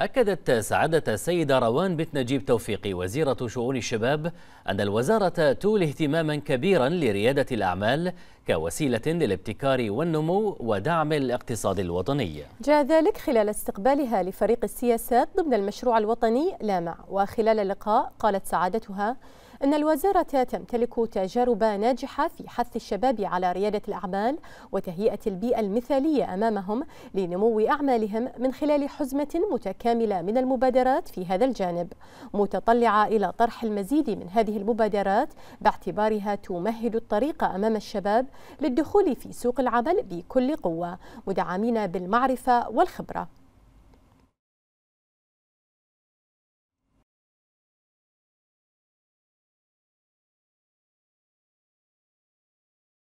أكدت سعادة السيدة روان بنت نجيب توفيقي وزيرة شؤون الشباب أن الوزارة تولي اهتماما كبيرا لريادة الأعمال كوسيلة للابتكار والنمو ودعم الاقتصاد الوطني جاء ذلك خلال استقبالها لفريق السياسات ضمن المشروع الوطني لامع وخلال اللقاء قالت سعادتها أن الوزارة تمتلك تجارب ناجحة في حث الشباب على ريادة الأعمال وتهيئة البيئة المثالية أمامهم لنمو أعمالهم من خلال حزمة متكاملة كاملة من المبادرات في هذا الجانب متطلعة إلى طرح المزيد من هذه المبادرات باعتبارها تمهد الطريق أمام الشباب للدخول في سوق العمل بكل قوة مدعمين بالمعرفة والخبرة